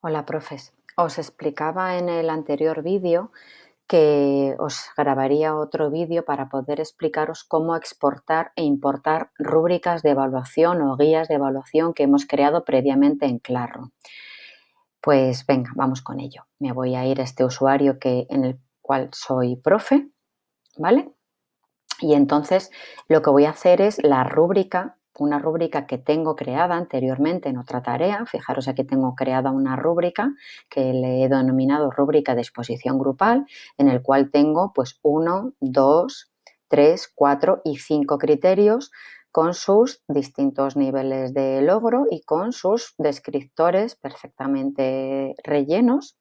Hola, profes. Os explicaba en el anterior vídeo que os grabaría otro vídeo para poder explicaros cómo exportar e importar rúbricas de evaluación o guías de evaluación que hemos creado previamente en Claro. Pues venga, vamos con ello. Me voy a ir a este usuario que, en el cual soy profe, ¿vale? Y entonces lo que voy a hacer es la rúbrica una rúbrica que tengo creada anteriormente en otra tarea. Fijaros aquí tengo creada una rúbrica que le he denominado rúbrica de exposición grupal, en el cual tengo pues 1, 2, 3, 4 y 5 criterios con sus distintos niveles de logro y con sus descriptores perfectamente rellenos.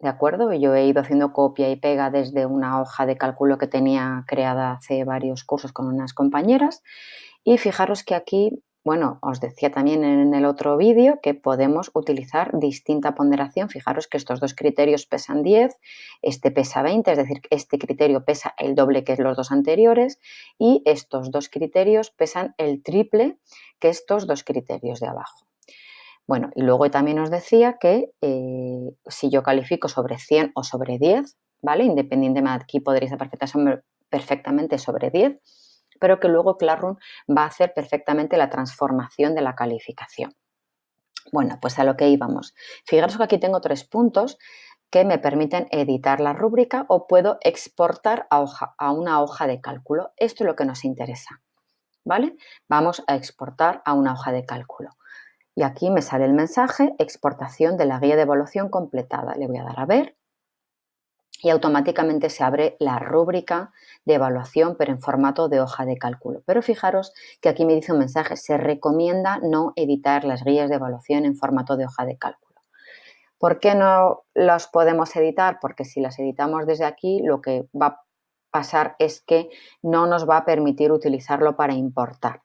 ¿De acuerdo? Yo he ido haciendo copia y pega desde una hoja de cálculo que tenía creada hace varios cursos con unas compañeras y fijaros que aquí, bueno, os decía también en el otro vídeo que podemos utilizar distinta ponderación. Fijaros que estos dos criterios pesan 10, este pesa 20, es decir, este criterio pesa el doble que los dos anteriores y estos dos criterios pesan el triple que estos dos criterios de abajo. Bueno, y luego también os decía que eh, si yo califico sobre 100 o sobre 10, ¿vale? Independientemente, aquí podréis hacer perfectamente sobre 10, pero que luego Classroom va a hacer perfectamente la transformación de la calificación. Bueno, pues a lo que íbamos. Fijaros que aquí tengo tres puntos que me permiten editar la rúbrica o puedo exportar a, hoja, a una hoja de cálculo. Esto es lo que nos interesa. ¿Vale? Vamos a exportar a una hoja de cálculo. Y aquí me sale el mensaje exportación de la guía de evaluación completada. Le voy a dar a ver y automáticamente se abre la rúbrica de evaluación, pero en formato de hoja de cálculo. Pero fijaros que aquí me dice un mensaje, se recomienda no editar las guías de evaluación en formato de hoja de cálculo. ¿Por qué no las podemos editar? Porque si las editamos desde aquí, lo que va a pasar es que no nos va a permitir utilizarlo para importar.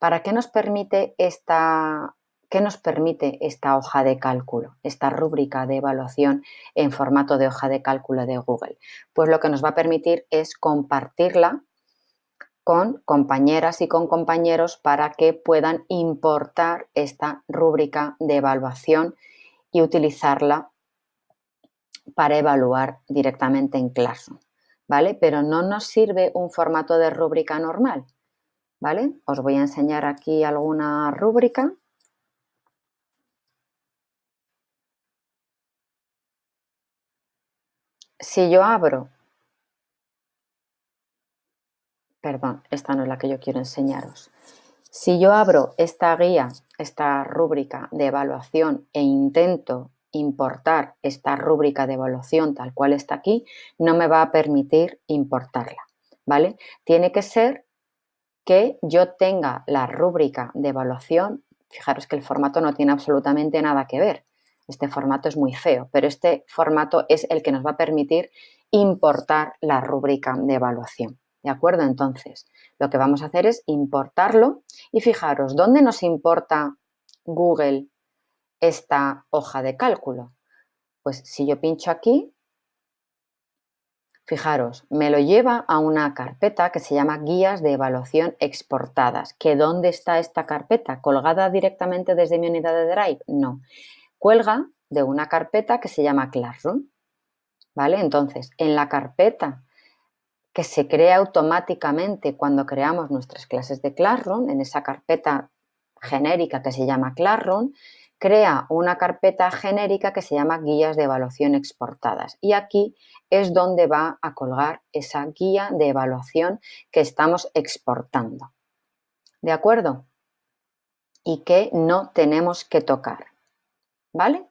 ¿Para qué nos permite esta ¿Qué nos permite esta hoja de cálculo, esta rúbrica de evaluación en formato de hoja de cálculo de Google? Pues lo que nos va a permitir es compartirla con compañeras y con compañeros para que puedan importar esta rúbrica de evaluación y utilizarla para evaluar directamente en clase, ¿vale? Pero no nos sirve un formato de rúbrica normal, ¿vale? Os voy a enseñar aquí alguna rúbrica si yo abro, perdón, esta no es la que yo quiero enseñaros, si yo abro esta guía, esta rúbrica de evaluación e intento importar esta rúbrica de evaluación tal cual está aquí, no me va a permitir importarla, ¿vale? Tiene que ser que yo tenga la rúbrica de evaluación, fijaros que el formato no tiene absolutamente nada que ver, este formato es muy feo, pero este formato es el que nos va a permitir importar la rúbrica de evaluación. ¿De acuerdo? Entonces, lo que vamos a hacer es importarlo y fijaros, ¿dónde nos importa Google esta hoja de cálculo? Pues si yo pincho aquí, fijaros, me lo lleva a una carpeta que se llama Guías de Evaluación Exportadas. ¿Que dónde está esta carpeta? ¿Colgada directamente desde mi unidad de Drive? No cuelga de una carpeta que se llama Classroom. ¿Vale? Entonces, en la carpeta que se crea automáticamente cuando creamos nuestras clases de Classroom, en esa carpeta genérica que se llama Classroom, crea una carpeta genérica que se llama guías de evaluación exportadas. Y aquí es donde va a colgar esa guía de evaluación que estamos exportando. ¿De acuerdo? Y que no tenemos que tocar. ¿vale?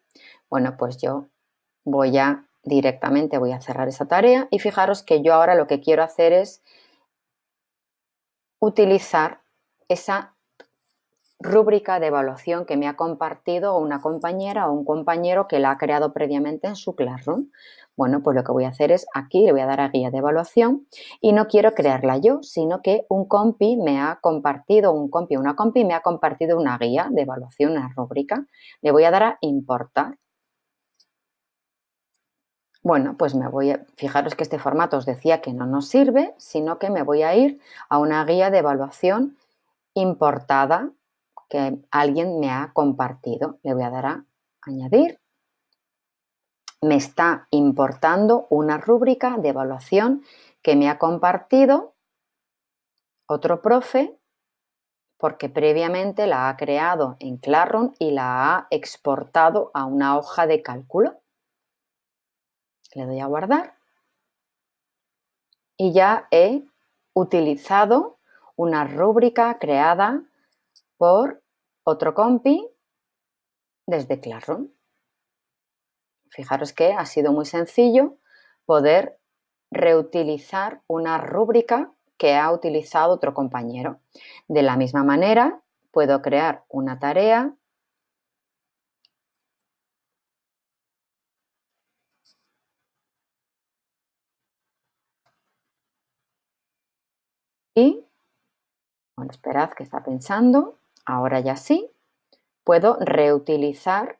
Bueno, pues yo voy a directamente, voy a cerrar esa tarea y fijaros que yo ahora lo que quiero hacer es utilizar esa rúbrica de evaluación que me ha compartido una compañera o un compañero que la ha creado previamente en su Classroom. Bueno, pues lo que voy a hacer es aquí le voy a dar a guía de evaluación y no quiero crearla yo, sino que un compi me ha compartido, un compi, una compi me ha compartido una guía de evaluación, una rúbrica. Le voy a dar a importar. Bueno, pues me voy a, fijaros que este formato os decía que no nos sirve, sino que me voy a ir a una guía de evaluación importada que alguien me ha compartido. Le voy a dar a añadir. Me está importando una rúbrica de evaluación que me ha compartido otro profe porque previamente la ha creado en Classroom y la ha exportado a una hoja de cálculo. Le doy a guardar y ya he utilizado una rúbrica creada por otro compi desde Classroom. Fijaros que ha sido muy sencillo poder reutilizar una rúbrica que ha utilizado otro compañero. De la misma manera, puedo crear una tarea y, bueno, esperad que está pensando, Ahora ya sí, puedo reutilizar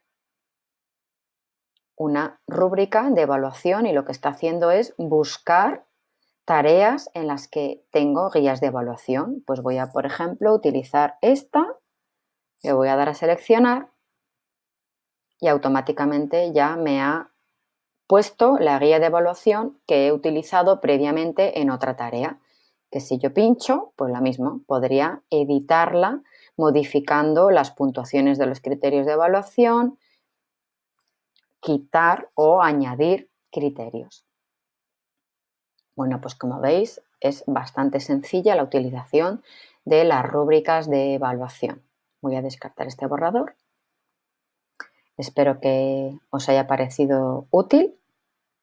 una rúbrica de evaluación y lo que está haciendo es buscar tareas en las que tengo guías de evaluación. Pues voy a, por ejemplo, utilizar esta, le voy a dar a seleccionar y automáticamente ya me ha puesto la guía de evaluación que he utilizado previamente en otra tarea, que si yo pincho, pues la mismo, podría editarla modificando las puntuaciones de los criterios de evaluación, quitar o añadir criterios. Bueno, pues como veis, es bastante sencilla la utilización de las rúbricas de evaluación. Voy a descartar este borrador. Espero que os haya parecido útil